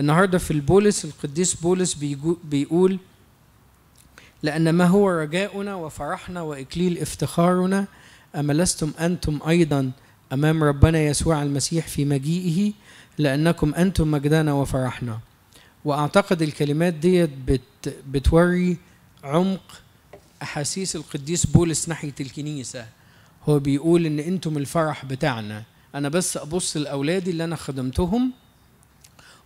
النهارده في البولس القديس بولس بيقول لأن ما هو رجاؤنا وفرحنا وإكليل افتخارنا أما لستم أنتم أيضا أمام ربنا يسوع المسيح في مجيئه لأنكم أنتم مجدنا وفرحنا وأعتقد الكلمات ديت بت بتوري عمق أحاسيس القديس بولس ناحية الكنيسة هو بيقول إن أنتم الفرح بتاعنا أنا بس أبص لأولادي اللي أنا خدمتهم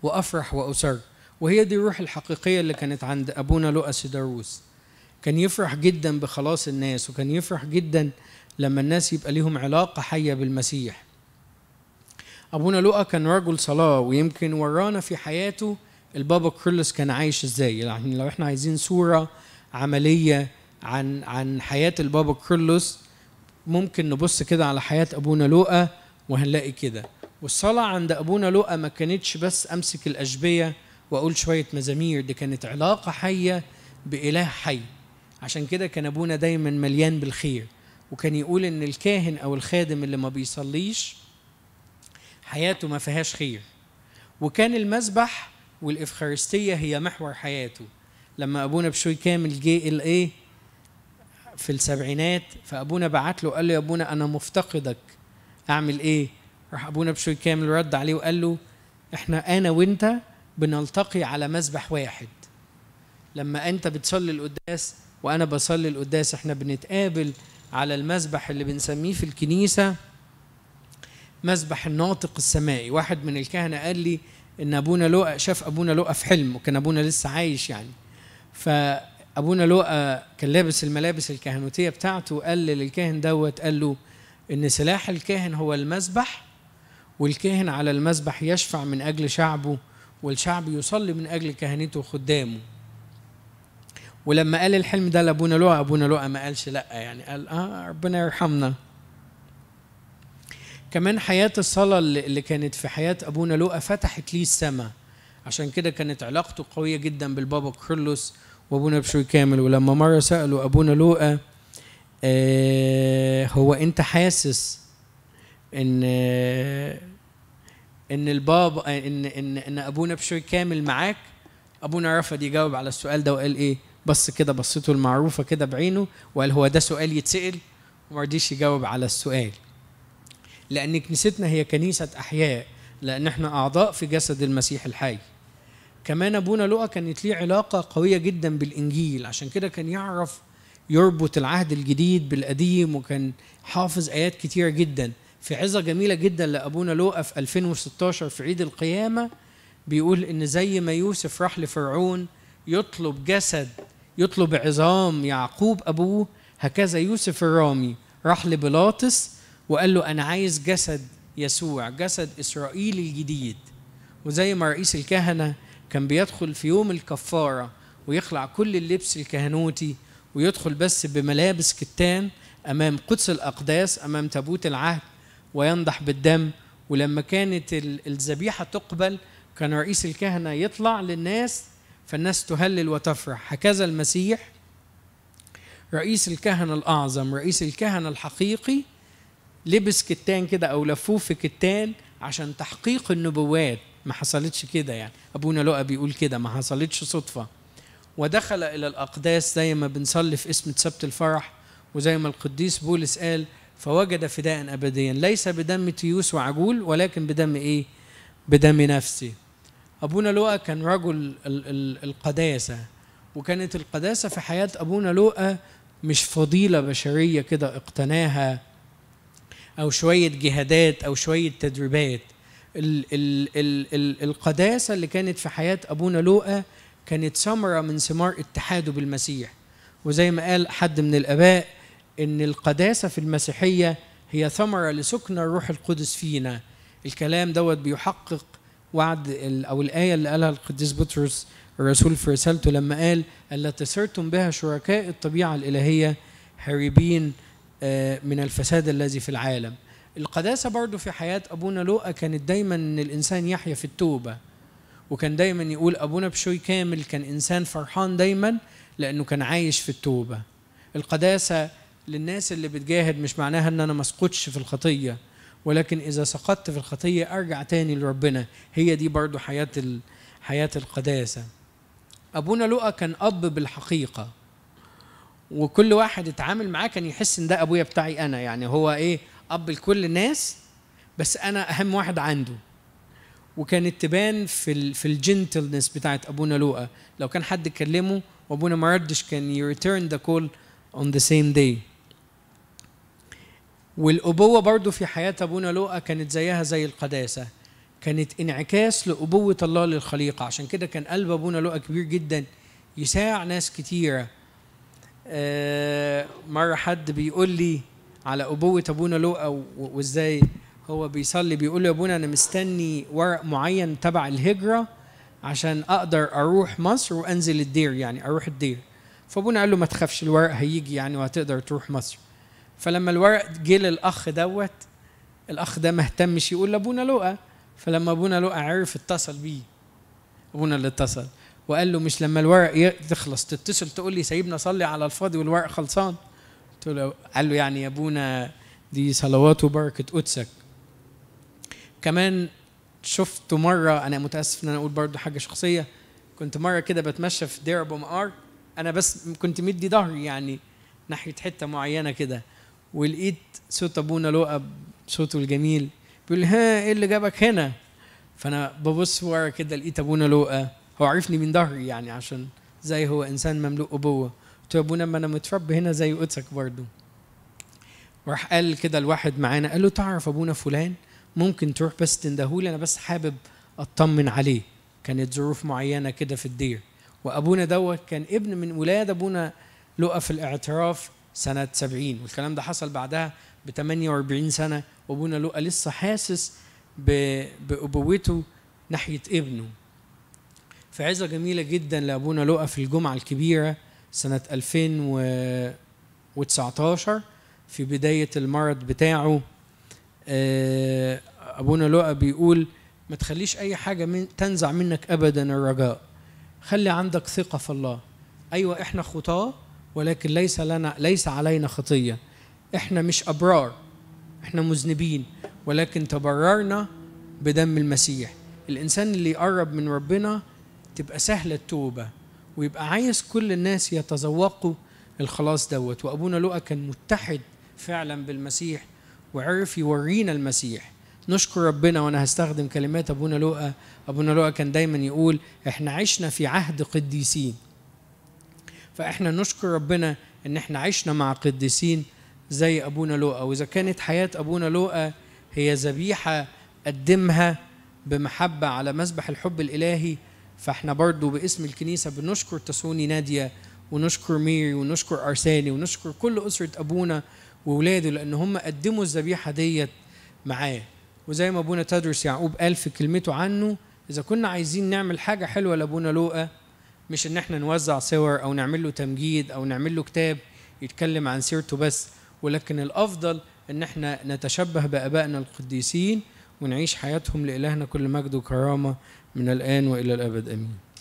وأفرح وأسر وهي دي الروح الحقيقية اللي كانت عند أبونا لؤى سيداروس كان يفرح جدا بخلاص الناس وكان يفرح جدا لما الناس يبقى ليهم علاقة حية بالمسيح أبونا لؤى كان رجل صلاة ويمكن ورانا في حياته البابا كرولس كان عايش ازاي يعني لو احنا عايزين صورة عملية عن عن حياة البابا كرولس ممكن نبص كده على حياة أبونا لؤى وهنلاقي كده والصلاة عند أبونا لؤى ما كانتش بس أمسك الأشبية وأقول شوية مزامير دي كانت علاقة حية بإله حي عشان كده كان أبونا دايما مليان بالخير وكان يقول إن الكاهن أو الخادم اللي ما بيصليش حياته ما فيهاش خير وكان المسبح والإفخارستية هي محور حياته لما أبونا بشوي كامل جه الإيه في السبعينات فأبونا بعت له قال له يا أبونا أنا مفتقدك أعمل إيه راح ابونا بشوي كامل رد عليه وقال له احنا انا وانت بنلتقي على مذبح واحد لما انت بتصلي القداس وانا بصلي القداس احنا بنتقابل على المذبح اللي بنسميه في الكنيسه مذبح الناطق السمائي واحد من الكهنه قال لي ان ابونا لؤى شاف ابونا لؤى في حلم وكان ابونا لسه عايش يعني فابونا لؤى كان لابس الملابس الكهنوتيه بتاعته وقال للكاهن دوت قال له ان سلاح الكاهن هو المذبح والكاهن على المذبح يشفع من أجل شعبه والشعب يصلي من أجل كهنته وخدامه ولما قال الحلم ده لأبونا لؤى أبونا لؤى ما قالش لأ يعني قال آه ربنا يرحمنا كمان حياة الصلاة اللي كانت في حياة أبونا لؤى فتحت ليه السماء عشان كده كانت علاقته قوية جدا بالبابا كيرلس وأبونا بشوي كامل ولما مرة سأله أبونا لؤى آه هو أنت حاسس ان ان البابا ان ان ان ابونا بشوي كامل معاك ابونا رفض يجاوب على السؤال ده وقال ايه بص كده بصته المعروفه كده بعينه وقال هو ده سؤال يتسال وما رضيش يجاوب على السؤال لان كنيستنا هي كنيسه احياء لان احنا اعضاء في جسد المسيح الحي كمان ابونا لقى كانت ليه علاقه قويه جدا بالانجيل عشان كده كان يعرف يربط العهد الجديد بالقديم وكان حافظ ايات كتير جدا في عظة جميلة جدا لأبونا لوقا في 2016 في عيد القيامة بيقول إن زي ما يوسف راح لفرعون يطلب جسد يطلب عظام يعقوب أبوه هكذا يوسف الرامي راح لبيلاطس وقال له أنا عايز جسد يسوع جسد إسرائيل الجديد وزي ما رئيس الكهنة كان بيدخل في يوم الكفارة ويخلع كل اللبس الكهنوتي ويدخل بس بملابس كتان أمام قدس الأقداس أمام تابوت العهد وينضح بالدم ولما كانت الذبيحة تقبل كان رئيس الكهنة يطلع للناس فالناس تهلل وتفرح هكذا المسيح رئيس الكهنة الأعظم رئيس الكهنة الحقيقي لبس كتان كده أو لفوه في كتان عشان تحقيق النبوات ما حصلتش كده يعني أبونا لقى بيقول كده ما حصلتش صدفة ودخل إلى الأقداس زي ما بنصلي في اسم سبت الفرح وزي ما القديس بولس قال فوجد فداء أبديا ليس بدم تيوس وعجول ولكن بدم إيه؟ بدم نفسي أبونا لوقا كان رجل القداسة وكانت القداسة في حياة أبونا لوقا مش فضيلة بشرية كده اقتناها أو شوية جهادات أو شوية تدريبات ال ال ال ال القداسة اللي كانت في حياة أبونا لوقا كانت ثمرة من ثمار اتحاده بالمسيح وزي ما قال حد من الآباء ان القداسه في المسيحيه هي ثمره لسكن الروح القدس فينا الكلام دوت بيحقق وعد او الايه اللي قالها القديس بطرس الرسول في رسالته لما قال التي صرتم بها شركاء الطبيعه الالهيه هاربين آه، من الفساد الذي في العالم القداسة برضو في حياة أبونا لوقا كانت دايما أن الإنسان يحيا في التوبة وكان دايما يقول أبونا بشوي كامل كان إنسان فرحان دايما لأنه كان عايش في التوبة القداسة للناس اللي بتجاهد مش معناها ان انا ما اسقطش في الخطيه ولكن اذا سقطت في الخطيه ارجع تاني لربنا هي دي برضو حياه حياه القداسه ابونا لؤى كان اب بالحقيقه وكل واحد اتعامل معاه كان يحس ان ده ابويا بتاعي انا يعني هو ايه اب لكل الناس بس انا اهم واحد عنده وكانت تبان في الـ في الجنتلنس بتاعت ابونا لؤى لو كان حد كلمه وابونا ما ردش كان يريتيرن ذا كول اون ذا سيم داي والأبوة برضو في حياة أبونا لوقا كانت زيها زي القداسة كانت انعكاس لأبوة الله للخليقة عشان كده كان قلب أبونا لوقا كبير جدا يساع ناس كتيرة آه، مرة حد بيقول لي على أبوة أبونا لوقا وإزاي هو بيصلي بيقول له يا أبونا أنا مستني ورق معين تبع الهجرة عشان أقدر أروح مصر وأنزل الدير يعني أروح الدير فأبونا قال له ما تخافش الورق هيجي يعني وهتقدر تروح مصر فلما الورق جه للاخ دوت الاخ ده ما اهتمش يقول لابونا لؤى فلما ابونا لؤى عرف اتصل بيه ابونا اللي اتصل وقال له مش لما الورق تخلص تتصل تقول لي سايبنا صلي على الفاضي والورق خلصان قلت له قال له يعني يا ابونا دي صلوات وبركه قدسك كمان شفت مره انا متاسف ان انا اقول برضو حاجه شخصيه كنت مره كده بتمشى في دير ابو مقار انا بس كنت مدي ظهري يعني ناحيه حته معينه كده ولقيت صوت ابونا لقى بصوته الجميل بيقول ها ايه اللي جابك هنا فانا ببص ورا كده لقيت ابونا لقى هو عرفني من ظهري يعني عشان زي هو انسان مملوء ابوه قلت له ابونا ما انا متربي هنا زي قدسك برضه راح قال كده الواحد معانا قال له تعرف ابونا فلان ممكن تروح بس تندهولي انا بس حابب اطمن عليه كانت ظروف معينه كده في الدير وابونا دوت كان ابن من ولاد ابونا لقى في الاعتراف سنة 70 والكلام ده حصل بعدها ب 48 سنة وأبونا لوقا لسه حاسس بأبوته ناحية ابنه فعظة جميلة جدا لأبونا لوقا في الجمعة الكبيرة سنة 2019 في بداية المرض بتاعه آه، أبونا لوقا بيقول ما تخليش أي حاجة من تنزع منك أبدا الرجاء خلي عندك ثقة في الله أيوة إحنا خطاة ولكن ليس لنا ليس علينا خطيه احنا مش ابرار احنا مذنبين ولكن تبررنا بدم المسيح الانسان اللي يقرب من ربنا تبقى سهله التوبه ويبقى عايز كل الناس يتذوقوا الخلاص دوت وابونا لؤى كان متحد فعلا بالمسيح وعرف يورينا المسيح نشكر ربنا وانا هستخدم كلمات ابونا لؤى ابونا لؤى كان دايما يقول احنا عشنا في عهد قديسين فاحنا نشكر ربنا ان احنا عشنا مع قديسين زي ابونا لوقا واذا كانت حياه ابونا لوقا هي ذبيحه قدمها بمحبه على مسبح الحب الالهي فاحنا برضو باسم الكنيسه بنشكر تسوني ناديه ونشكر ميري ونشكر ارساني ونشكر كل اسره ابونا واولاده لان هم قدموا الذبيحه ديت معاه وزي ما ابونا تدرس يعقوب قال في كلمته عنه اذا كنا عايزين نعمل حاجه حلوه لابونا لوقا مش ان احنا نوزع صور او نعمل له تمجيد او نعمل له كتاب يتكلم عن سيرته بس ولكن الافضل ان احنا نتشبه بابائنا القديسين ونعيش حياتهم لالهنا كل مجد وكرامه من الان والى الابد امين